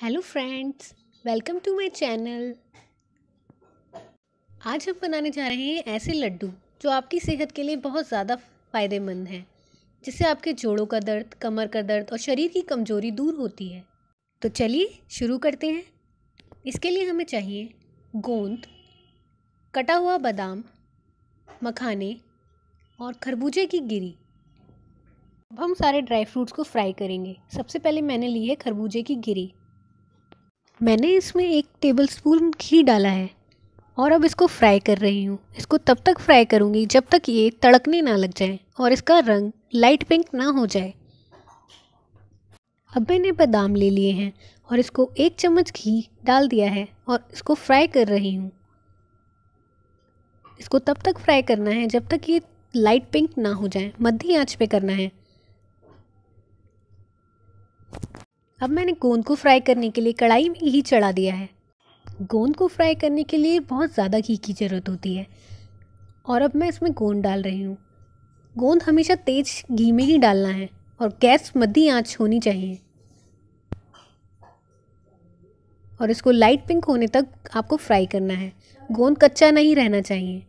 hello friends welcome to my channel आज हम बनाने जा रहे हैं ऐसे लड्डू जो आपकी सेहत के लिए बहुत ज़्यादा फ़ायदेमंद हैं जिससे आपके जोड़ों का दर्द कमर का दर्द और शरीर की कमज़ोरी दूर होती है तो चलिए शुरू करते हैं इसके लिए हमें चाहिए गोंद कटा हुआ बादाम मखाने और खरबूजे की गिरी अब हम सारे ड्राई फ्रूट्स को फ्राई करेंगे सबसे पहले मैंने ली है खरबूजे की गिरी मैंने इसमें एक टेबल स्पून घी डाला है और अब इसको फ्राई कर रही हूँ इसको तब तक फ्राई करूँगी जब तक ये तड़कने ना लग जाए और इसका रंग लाइट पिंक ना हो जाए अब मैंने बादाम ले लिए हैं और इसको एक चम्मच घी डाल दिया है और इसको फ्राई कर रही हूँ इसको तब तक फ्राई करना है जब तक ये लाइट पिंक ना हो जाए मध्य आंच पे करना है अब मैंने गोंद को फ्राई करने के लिए कढ़ाई में घी चढ़ा दिया है गोंद को फ्राई करने के लिए बहुत ज़्यादा घी की ज़रूरत होती है और अब मैं इसमें गोंद डाल रही हूँ गोंद हमेशा तेज घी में ही डालना है और गैस मध्य आँच होनी चाहिए और इसको लाइट पिंक होने तक आपको फ्राई करना है गोंद कच्चा नहीं रहना चाहिए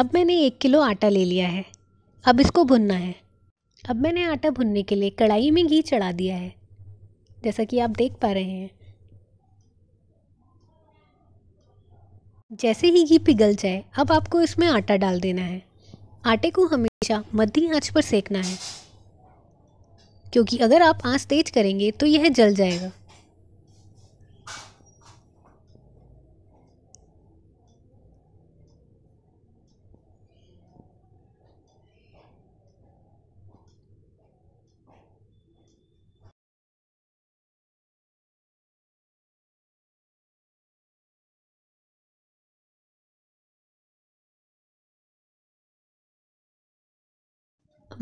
अब मैंने एक किलो आटा ले लिया है अब इसको भुनना है अब मैंने आटा भुनने के लिए कढ़ाई में घी चढ़ा दिया है जैसा कि आप देख पा रहे हैं जैसे ही घी पिघल जाए अब आपको इसमें आटा डाल देना है आटे को हमेशा मध्य आंच पर सेकना है क्योंकि अगर आप आंच तेज करेंगे तो यह जल जाएगा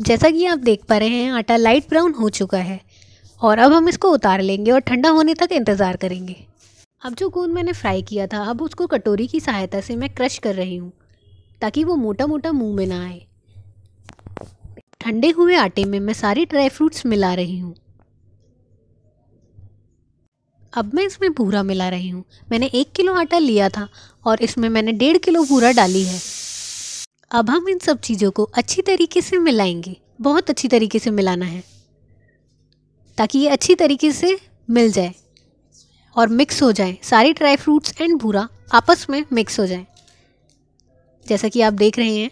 जैसा कि आप देख पा रहे हैं आटा लाइट ब्राउन हो चुका है और अब हम इसको उतार लेंगे और ठंडा होने तक इंतज़ार करेंगे अब जो गोंद मैंने फ्राई किया था अब उसको कटोरी की सहायता से मैं क्रश कर रही हूँ ताकि वो मोटा मोटा मुंह में ना आए ठंडे हुए आटे में मैं सारे ड्राई फ्रूट्स मिला रही हूँ अब मैं इसमें भूरा मिला रही हूँ मैंने एक किलो आटा लिया था और इसमें मैंने डेढ़ किलो भूरा डाली है अब हम इन सब चीज़ों को अच्छी तरीके से मिलाएंगे बहुत अच्छी तरीके से मिलाना है ताकि ये अच्छी तरीके से मिल जाए और मिक्स हो जाए सारे ड्राई फ्रूट्स एंड भूरा आपस में मिक्स हो जाए जैसा कि आप देख रहे हैं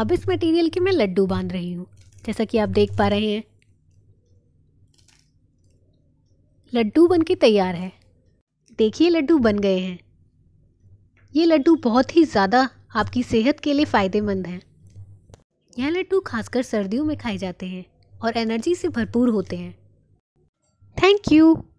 अब इस मटेरियल के मैं लड्डू बांध रही हूँ जैसा कि आप देख पा रहे हैं लड्डू बन के तैयार है देखिए लड्डू बन गए हैं ये लड्डू बहुत ही ज़्यादा आपकी सेहत के लिए फ़ायदेमंद हैं यह लड्डू खासकर सर्दियों में खाए जाते हैं और एनर्जी से भरपूर होते हैं थैंक यू